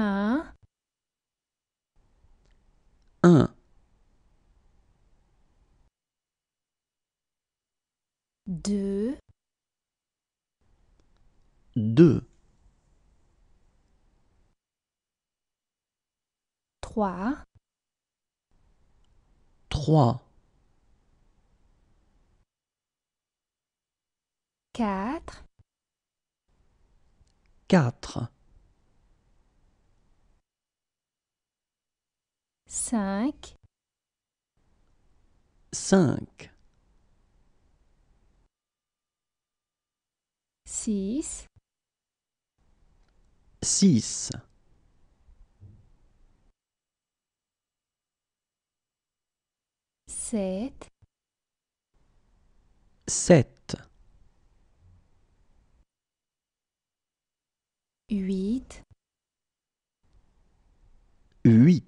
Un. Deux. Deux. Trois. Trois. Quatre. Quatre. 5 5 6 6 7 7 8 8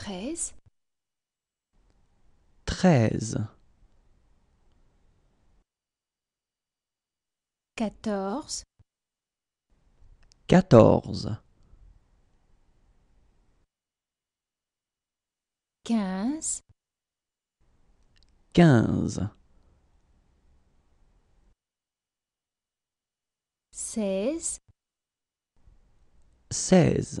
treize, treize, quatorze, quatorze, quinze, quinze, seize, seize.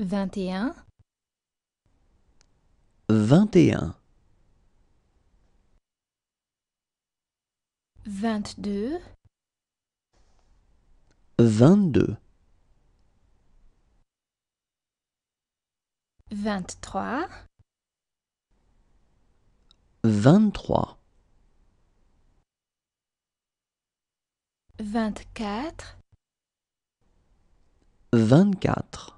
vingt et un, vingt et un, vingt-deux, vingt-deux, vingt-trois, vingt-trois, vingt-quatre, vingt-quatre.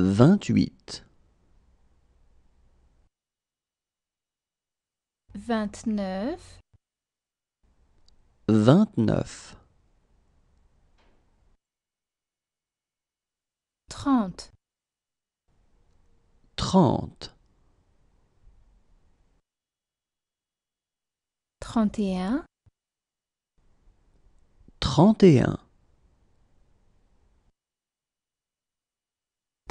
vingt-huit, vingt-neuf, vingt-neuf, trente, trente, trente et un, trente et un.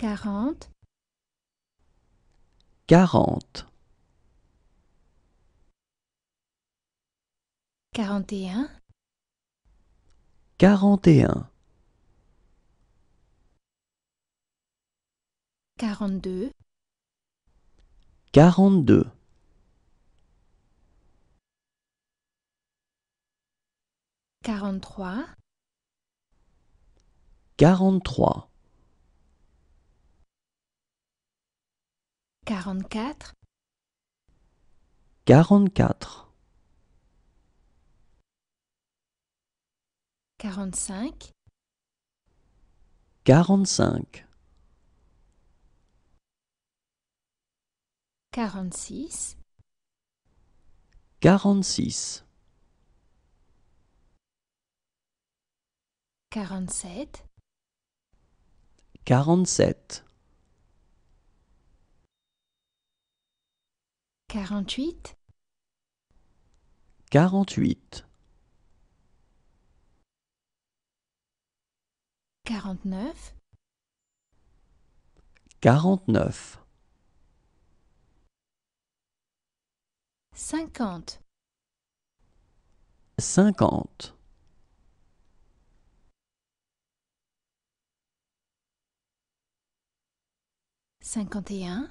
quarante, quarante, quarante et un, quarante et un, quarante-deux, quarante-deux, quarante-trois, quarante-trois. quarante-quatre quarante-quatre quarante-cinq quarante-cinq quarante-six quarante-six quarante-sept quarante-sept 48 48 49 49 50 50 51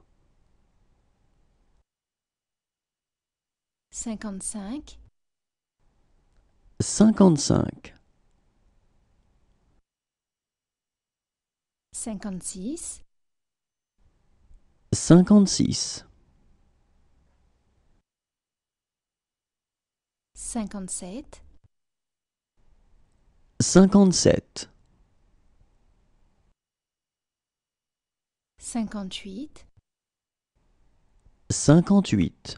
cinquante-cinq, cinquante-cinq, cinquante-six, cinquante-six, cinquante-sept, cinquante-sept, cinquante-huit, cinquante-huit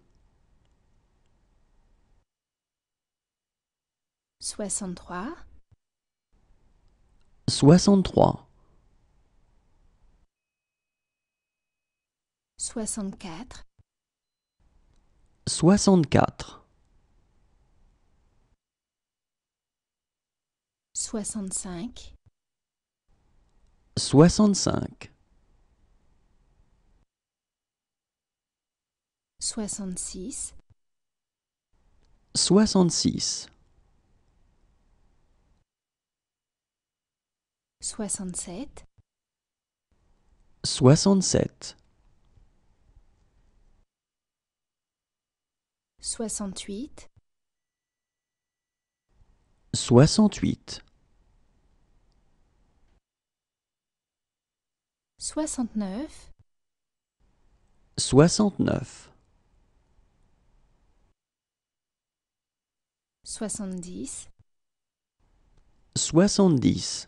63 63 64 64 65 65 66 66 soixante-sept, soixante-sept, soixante-huit, soixante-huit, soixante-neuf, soixante-neuf, soixante-dix, soixante-dix.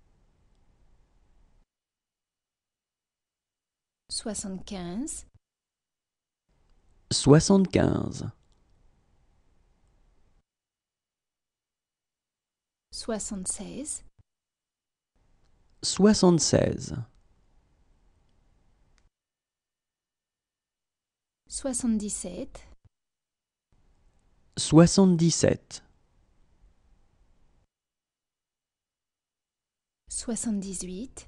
75 75 76 76 77 77 78.